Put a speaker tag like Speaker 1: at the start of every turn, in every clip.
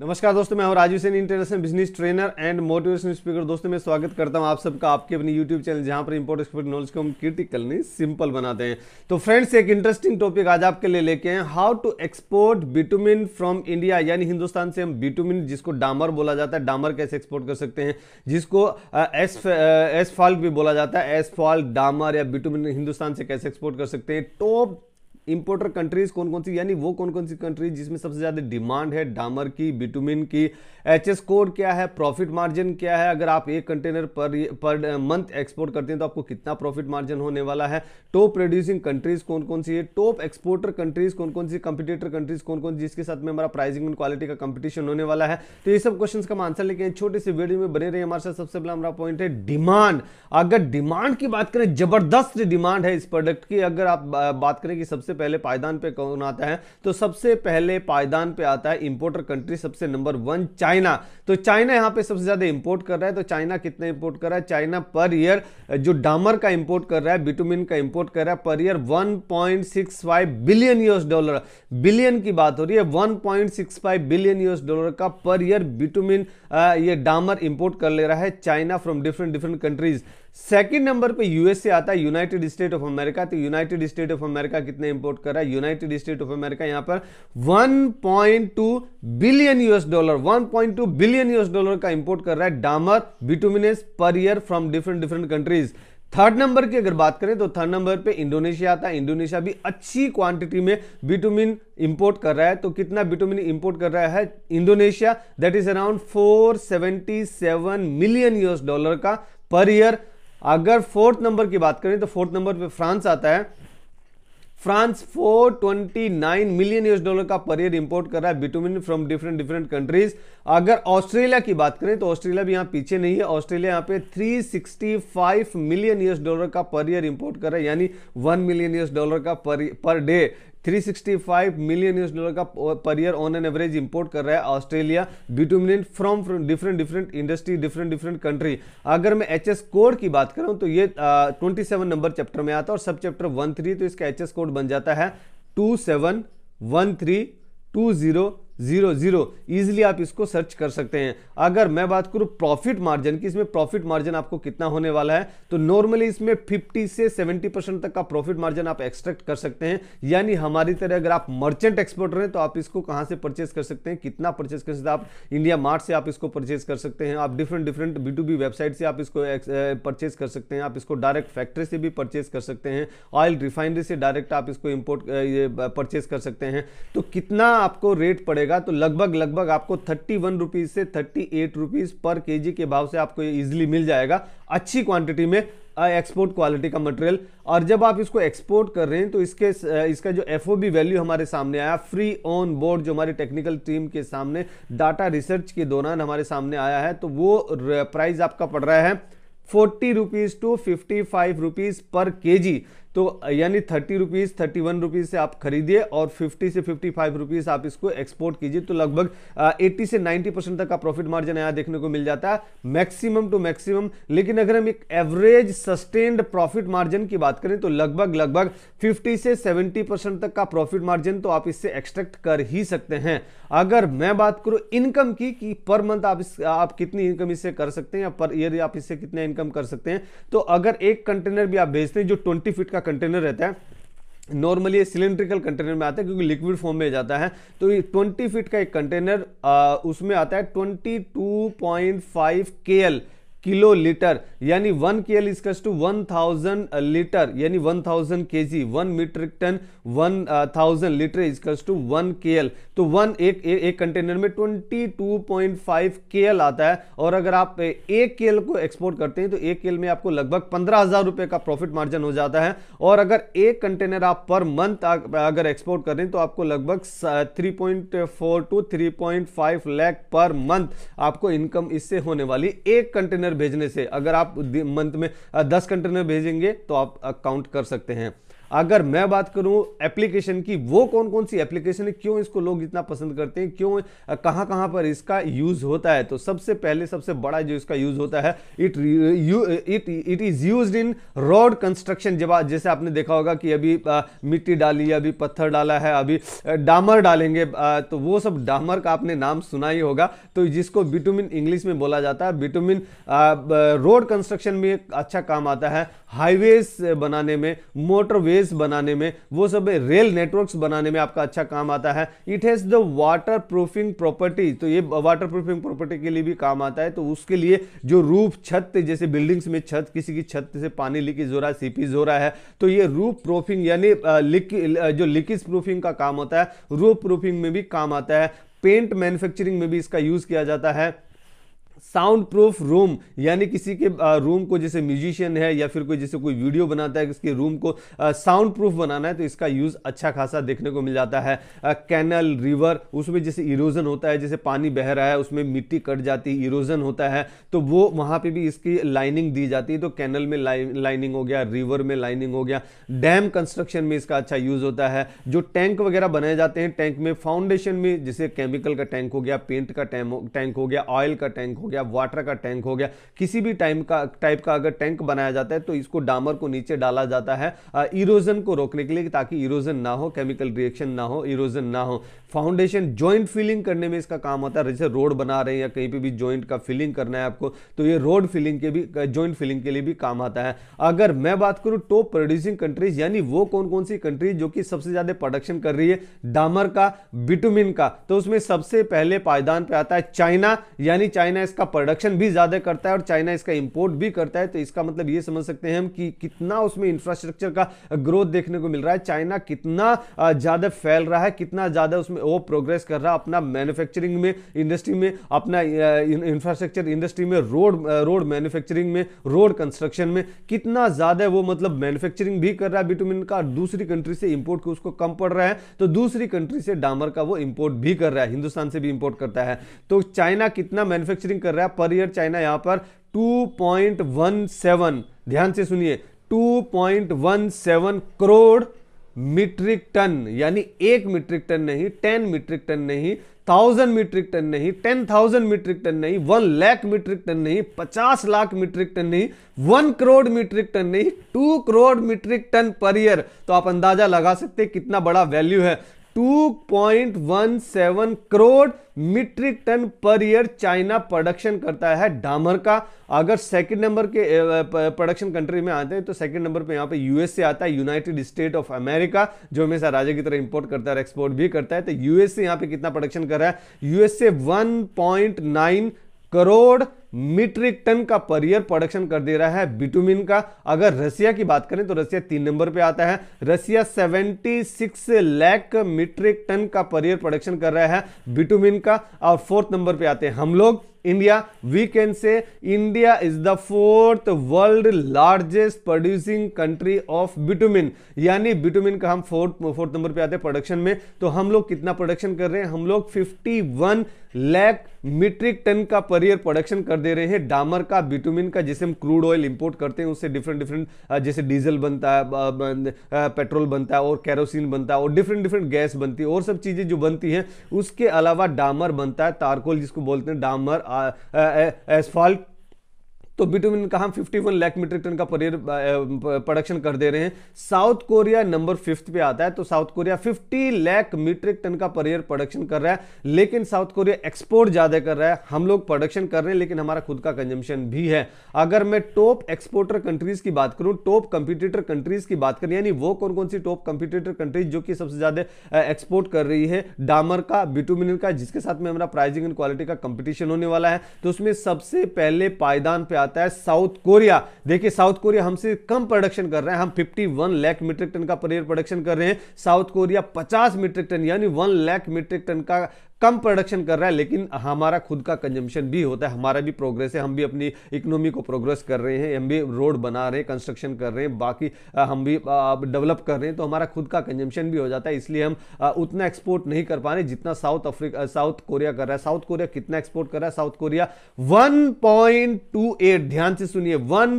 Speaker 1: नमस्कार दोस्तों मैं हूं Raju Sen international business trainer and motivation speaker दोस्तों मैं स्वागत करता हूं आप सबका आपके अपने यूट्यूब चैनल जहां पर इंपोर्ट एक्सपोर्ट नॉलेज को हम नहीं सिंपल बनाते हैं तो फ्रेंड्स एक इंटरेस्टिंग टॉपिक आज आपके लिए लेके हैं how to export bitumen from India यानी हिंदुस्तान से हम बिटुमिन जिसको डामर बोला जाता है डामर कैसे एक्सपोर्ट कर सकते हैं जिसको एस एसफाल्ट भी बोला जाता है एसफॉल्ट डामर या बिटुमिन हिंदुस्तान से कैसे एक्सपोर्ट कर सकते हैं टॉप इंपोर्टर कंट्रीज कौन कौन सी यानी वो कौन कौन सी कंट्रीज जिसमें सबसे ज़्यादा डिमांड है डामर की बिटुमिन की एच एस कोड क्या है प्रॉफिट मार्जिन क्या है अगर आप एक कंटेनर पर पर मंथ एक्सपोर्ट करते हैं तो आपको कितना प्रॉफिट मार्जिन होने वाला है टॉप प्रोड्यूसिंग कंट्रीज कौन कौन सी है टॉप एक्सपोर्टर कंट्रीज कौन कौन सी कंपिटेटर कंट्रीज कौन कौन जिसके साथ में हमारा प्राइसिंग एंड क्वालिटी का कंपटीशन होने वाला है तो ये सब क्वेश्चन का आंसर लेके छोटे से वीडियो में बने रहे हमारे साथ सबसे पहला हमारा पॉइंट है डिमांड अगर डिमांड की बात करें जबरदस्त डिमांड है इस प्रोडक्ट की अगर आप बात करें कि सबसे सबसे पहले पायदान पे कौन आता है तो सबसे पहले पायदान पे आता है इंपोर्टर कंट्री सबसे नंबर वन चाइना तो चाइना यहां पे सबसे ज्यादा इंपोर्ट कर रहा है तो चाइना कितना इंपोर्ट कर रहा है चाइना पर ईयर जो डामर का इंपोर्ट कर रहा है बिटुमिन का इंपोर्ट कर रहा है per year one billion US dollar billion की बात हो रही है वन बिलियन यूएस डॉलर का पर ईयर बिटुमिन ये डामर इंपोर्ट कर ले रहा है China from different different countries second number पे यूएसए आता है यूनाइटेड स्टेट ऑफ अमेरिका तो यूनाइटेड स्टेट ऑफ अमेरिका कितने इंपोर्ट कर रहा है यूनाइटेड स्टेट ऑफ अमेरिका यहां पर 1.2 billion US dollar 1.2 billion US dollar का इंपोर्ट कर रहा है डामर bituminous per year from different different countries third number की अगर बात करें तो थर्ड नंबर पे इंडोनेशिया आता है इंडोनेशिया भी अच्छी क्वांटिटी में बिटुमिन इंपोर्ट कर रहा है तो कितना बिटुमिन इंपोर्ट कर रहा है Indonesia that is around 477 million US dollar का पर ईयर अगर फोर्थ नंबर की बात करें तो फोर्थ नंबर पे फ्रांस आता है फ्रांस 429 मिलियन यूएस डॉलर का पर ईयर इंपोर्ट कर रहा है bitumen from different different countries अगर ऑस्ट्रेलिया की बात करें तो ऑस्ट्रेलिया भी यहां पीछे नहीं है ऑस्ट्रेलिया यहां पे 365 मिलियन यूएस डॉलर का पर ईयर इंपोर्ट कर रहा है यानी 1 मिलियन यूएस डॉलर का per day 365 million US dollar का per year on an average import कर रहा है Australia bitumen from different different industry different different country अगर मैं एच एस कोड की बात करूं तो ये ट्वेंटी सेवन नंबर चैप्टर में आता है और सब चैप्टर वन थ्री तो इसका एच एस कोड बन जाता है two seven one three two zero zero zero easily आप इसको सर्च कर सकते हैं अगर मैं बात करूं प्रॉफिट मार्जिन की इसमें प्रॉफिट मार्जिन आपको कितना होने वाला है तो नॉर्मली इसमें 50 से 70 परसेंट तक का प्रॉफिट मार्जिन आप एक्सट्रैक्ट कर सकते हैं यानी हमारी तरह अगर आप मर्चेंट एक्सपोर्टर हैं तो आप इसको कहां से परचेज कर सकते हैं कितना परचेज कर सकते हैं आप इंडिया मार्ट से आप इसको परचेज कर सकते हैं आप different different B to B website से आप इसको परचेज कर सकते हैं आप इसको डायरेक्ट फैक्ट्री से भी परचेज कर सकते हैं ऑयल रिफाइनरी से डायरेक्ट आप इसको इम्पोर्ट परचेज कर सकते हैं तो कितना आपको रेट पड़ेगा रहेगा तो लगभग लगभग आपको थर्टी वन रुपीज से थर्टी एट रुपीज पर के के भाव से आपको ये इजिली मिल जाएगा अच्छी क्वांटिटी में एक्सपोर्ट क्वालिटी का मटेरियल और जब आप इसको एक्सपोर्ट कर रहे हैं तो इसके इसका जो एफ वैल्यू हमारे सामने आया फ्री ऑन बोर्ड जो हमारी टेक्निकल टीम के सामने डाटा रिसर्च के दौरान हमारे सामने आया है तो वो प्राइस आपका पड़ रहा है forty rupees to fifty five rupees per के तो यानी thirty rupees thirty one rupees से आप खरीदिए और फिफ्टी से फिफ्टी फाइव रुपीज़ आप इसको एक्सपोर्ट कीजिए तो लगभग एट्टी से नाइन्टी परसेंट तक का प्रॉफिट मार्जिन यहाँ देखने को मिल जाता है मैक्सिमम टू मैक्सिमम लेकिन अगर हम एक एवरेज सस्टेन्ड प्रॉफिट मार्जिन की बात करें तो लगभग लगभग फिफ्टी से सेवेंटी तक का प्रॉफिट मार्जिन तो आप इससे एक्सट्रैक्ट कर ही सकते हैं अगर मैं बात करूं इनकम की कि पर मंथ आप इस आप कितनी इनकम इससे कर सकते हैं या पर ईयर आप इससे कितना इनकम कर सकते हैं तो अगर एक कंटेनर भी आप भेजते हैं जो ट्वेंटी फीट का कंटेनर रहता है नॉर्मली ये सिलेंड्रिकल कंटेनर में आता है क्योंकि लिक्विड फॉर्म में जाता है तो ये 20 फीट का एक कंटेनर उसमें आता है 22.5 एल किलो लीटर यानी one K L is equals to one thousand litre यानी one thousand K G one metric ton one thousand litre is equals to one K L तो वन एक ए, एक कंटेनर में twenty two point five K L आता है और अगर आप एक के एल को एक्सपोर्ट करते हैं तो एक के एल में आपको लगभग पंद्रह हजार रुपये का प्रॉफिट मार्जिन हो जाता है और अगर एक कंटेनर आप पर मंथ अगर एक्सपोर्ट कर रहे हैं तो आपको लगभग three point four two three point five lakh per month आपको इनकम इससे होने वाली एक कंटेनर भेजने से अगर आप मंथ में दस कंटेनर भेजेंगे तो आप काउंट कर सकते हैं अगर मैं बात करूं एप्लीकेशन की वो कौन कौन सी एप्लीकेशन है क्यों इसको लोग इतना पसंद करते हैं क्यों कहां कहां पर इसका यूज होता है तो सबसे पहले सबसे बड़ा जो इसका यूज होता है it it it is use in road construction जब जैसे आपने देखा होगा कि अभी आ, मिट्टी डाली अभी पत्थर डाला है अभी डामर डालेंगे आ, तो वो सब डामर का आपने नाम सुना ही होगा तो जिसको बिटुमिन इंग्लिश में बोला जाता है बिटुमिन रोड कंस्ट्रक्शन में अच्छा काम आता है हाईवेज बनाने में मोटरवेज बनाने में वो सब रेल नेटवर्क्स बनाने में आपका अच्छा काम आता है it has the water proofing property तो ये वाटर प्रूफिंग प्रॉपर्टी के लिए भी काम आता है तो उसके लिए जो रूफ छत जैसे बिल्डिंग्स में छत किसी की छत से पानी लीकेज हो रहा है सीपीज हो रहा है तो ये रूफ प्रूफिंग यानी जो लीकेज प्रूफिंग का काम होता है रूफ प्रूफिंग में भी काम आता है पेंट मैन्युफैक्चरिंग में भी इसका यूज किया जाता है साउंड प्रूफ रूम यानी किसी के रूम को जैसे म्यूजिशियन है या फिर कोई जैसे कोई वीडियो बनाता है किसके रूम को साउंड प्रूफ बनाना है तो इसका यूज़ अच्छा खासा देखने को मिल जाता है कैनल रिवर उसमें जैसे इरोजन होता है जैसे पानी बह रहा है उसमें मिट्टी कट जाती है इरोजन होता है तो वो वहाँ पर भी इसकी लाइनिंग दी जाती है तो कैनल में लाइनिंग हो गया रिवर में लाइनिंग हो गया डैम कंस्ट्रक्शन में इसका अच्छा यूज़ होता है जो टैंक वगैरह बनाए जाते हैं टैंक में फाउंडेशन में जैसे केमिकल का टैंक हो गया पेंट का टैंक हो गया ऑयल का टैंक हो हो गया वाटर का टैंक हो गया किसी भी टाइम का टाइप का अगर टैंक बनाया जाता है तो इसको डामर को नीचे डाला जाता है इरोजन को रोकने के लिए ताकि इरोजन ना हो केमिकल रिएक्शन ना हो इरोजन ना हो फाउंडेशन ज्वाइंट फिलिंग करने में इसका काम होता है जैसे रोड बना रहे हैं या कहीं पर भी ज्वाइंट का फिलिंग करना है आपको तो ये रोड फिलिंग के भी ज्वाइंट फिलिंग के लिए भी काम आता है अगर मैं बात करूँ टॉप प्रोड्यूसिंग कंट्रीज यानी वो कौन कौन सी कंट्रीज जो कि सबसे ज्यादा प्रोडक्शन कर रही है डामर का बिटुमिन का तो उसमें सबसे पहले पायदान पे आता है चाइना यानी चाइना इस इसका प्रोडक्शन भी ज़्यादा करता है और चाइना इसका इंपोर्ट भी करता है तो इसका मतलब ये समझ सकते हैं हम कि कितना उसमें इंफ्रास्ट्रक्चर का ग्रोथ देखने को मिल रहा है चाइना कितना ज़्यादा फैल रहा है कितना ज़्यादा उसमें वो प्रोग्रेस कर रहा है अपना मैन्युफैक्चरिंग में इंडस्ट्री में अपना इंफ्रास्ट्रक्चर इंडस्ट्री में रोड रोड मैन्युफैक्चरिंग में रोड कंस्ट्रक्शन में कितना ज़्यादा वो मतलब मैन्युफैक्चरिंग भी कर रहा है बिटुमिन का दूसरी कंट्री से इंपोर्ट को उसको कम पड़ रहा है तो दूसरी कंट्री से डामर का वो इंपोर्ट भी कर रहा है हिंदुस्तान से भी इंपोर्ट करता है तो चाइना कितना मैन्युफैक्चरिंग कर रहा है पर ईयर चाइना यहां पर 2.17 ध्यान से सुनिए 2.17 करोड़ मीट्रिक टन यानी एक मीट्रिक टन नहीं टेन मीट्रिक टन नहीं थाउजेंड मीट्रिक टन नहीं टेन थाउजेंड मीट्रिक टन नहीं वन लैख मीट्रिक टन नहीं पचास लाख मीट्रिक टन नहीं वन करोड़ मीट्रिक टन नहीं two crore metric ton per year तो आप अंदाजा लगा सकते कितना बड़ा वैल्यू है 2.17 crore metric ton per year China production करता है डामर का अगर सेकंड नंबर के प्रोडक्शन कंट्री में आते हैं तो सेकंड नंबर पे यहाँ पे यूएसए आता है यूनाइटेड स्टेट ऑफ अमेरिका जो हमेशा राजा की तरह इंपोर्ट करता है एक्सपोर्ट भी करता है तो यूएसए यहाँ पे कितना प्रोडक्शन कर रहा है USA one crore metric ton का पर ईयर प्रोडक्शन कर दे रहा है बिटुमिन का अगर रसिया की बात करें तो रसिया तीन नंबर पे आता है रसिया 76 लाख मीट्रिक टन का पर ईयर प्रोडक्शन कर रहा है बिटुमिन का और फोर्थ नंबर पे आते हैं हम लोग India we can say India is the fourth world largest producing country of bitumen यानी बिटुमिन का हम फोर्थ फोर्थ नंबर पे आते हैं प्रोडक्शन में तो हम लोग कितना प्रोडक्शन कर रहे हैं हम लोग 51 लाख मीट्रिक टन का पर ईयर प्रोडक्शन कर दे रहे हैं डामर का बिटुमिन का जिसे हम क्रूड ऑयल इंपोर्ट करते हैं उससे डिफरेंट डिफरेंट जैसे डीजल बनता है पेट्रोल बनता है और कैरोसिन बनता है और डिफरेंट डिफरेंट गैस बनती है और सब चीज़ें जो बनती हैं उसके अलावा डामर बनता है तारकोल जिसको बोलते हैं डामर एसफॉल्ट uh, uh, uh, तो बिटुमिन कहा fifty one lakh metric ton का परियर प्रोडक्शन कर दे रहे हैं साउथ कोरिया नंबर फिफ्थ पे आता है तो South Korea fifty lakh metric ton का परियर प्रोडक्शन कर रहा है लेकिन साउथ कोरिया एक्सपोर्ट ज्यादा कर रहा है हम लोग प्रोडक्शन कर रहे हैं लेकिन हमारा खुद का कंजम्पशन भी है अगर मैं टॉप एक्सपोर्टर कंट्रीज की बात करूं टॉप कंपिटेटर कंट्रीज की बात करें यानी वो कौन कौन सी टॉप कंपिटेटर कंट्रीज जो कि सबसे ज्यादा एक्सपोर्ट कर रही है डामर का बिटुमिन का जिसके साथ में हमारा प्राइजिंग एंड क्वालिटी का कंपिटिशन होने वाला है तो उसमें सबसे पहले पायदान पे आता है साउथ कोरिया देखिए साउथ कोरिया हमसे कम प्रोडक्शन कर रहे हैं हम 51 लाख मीट्रिक टन का पर ईयर प्रोडक्शन कर रहे हैं साउथ कोरिया 50 मीट्रिक टन यानी 1 लाख मीट्रिक टन का कम प्रोडक्शन कर रहा है लेकिन हमारा खुद का कंजम्पशन भी होता है हमारा भी प्रोग्रेस है हम भी अपनी इकोनॉमी को प्रोग्रेस कर रहे हैं हम भी रोड बना रहे हैं कंस्ट्रक्शन कर रहे हैं बाकी हम भी डेवलप कर रहे हैं तो हमारा खुद का कंजम्पशन भी हो जाता है इसलिए हम उतना एक्सपोर्ट नहीं कर पा रहे जितना साउथ अफ्रीका साउथ कोरिया कर रहा है साउथ कोरिया कितना एक्सपोर्ट कर रहा है साउथ कोरिया वन ध्यान से सुनिए वन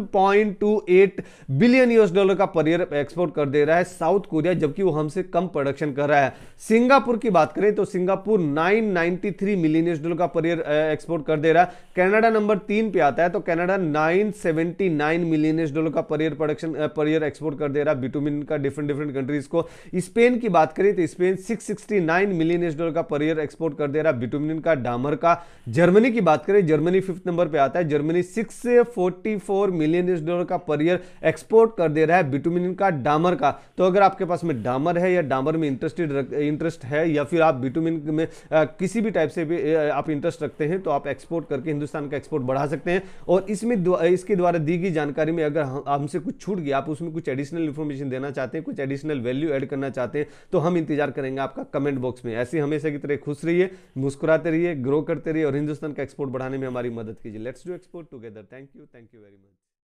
Speaker 1: बिलियन यूएस डॉलर का पर ईयर एक्सपोर्ट कर दे रहा है साउथ कोरिया जबकि वो हमसे कम प्रोडक्शन कर रहा है सिंगापुर की बात करें तो Singapore nine 993 million US dollar का पर ईयर एक्सपोर्ट कर दे रहा है कनाडा नंबर तीन पे आता है तो कनाडा 979 मिलियन यूएस डॉलर का per year production per year export कर दे रहा है बिटुमिन का डिफरेंट डिफरेंट कंट्रीज को स्पेन की बात करें तो स्पेन 669 मिलियन यूएस डॉलर का पर ईयर एक्सपोर्ट कर दे रहा है बिटुमिन का डामर का जर्मनी की बात करें जर्मनी फिफ्थ नंबर पर आता है जर्मनी 644 मिलियन यूएस डॉलर का पर ईयर एक्सपोर्ट कर दे रहा है बिटुमिन का डामर का तो अगर आपके पास में डामर है या डामर में इंटरेस्टेड इंटरेस्ट है या फिर आप बिटुमिन में किसी भी टाइप से भी आप इंटरेस्ट रखते हैं तो आप एक्सपोर्ट करके हिंदुस्तान का एक्सपोर्ट बढ़ा सकते हैं और इसमें इसके द्वारा दी गई जानकारी में अगर हमसे कुछ छूट गया आप उसमें कुछ एडिशनल इन्फॉर्मेशन देना चाहते हैं कुछ एडिशनल वैल्यू एड करना चाहते हैं तो हम इंतजार करेंगे आपका कमेंट बॉक्स में ऐसे हमेशा की तरह खुश रहिए मुस्कुराते रहिए ग्रो करते रहिए और हिंदुस्तान का एक्सपोर्ट बढ़ाने में हमारी मदद कीजिए let's do export together thank you thank you very much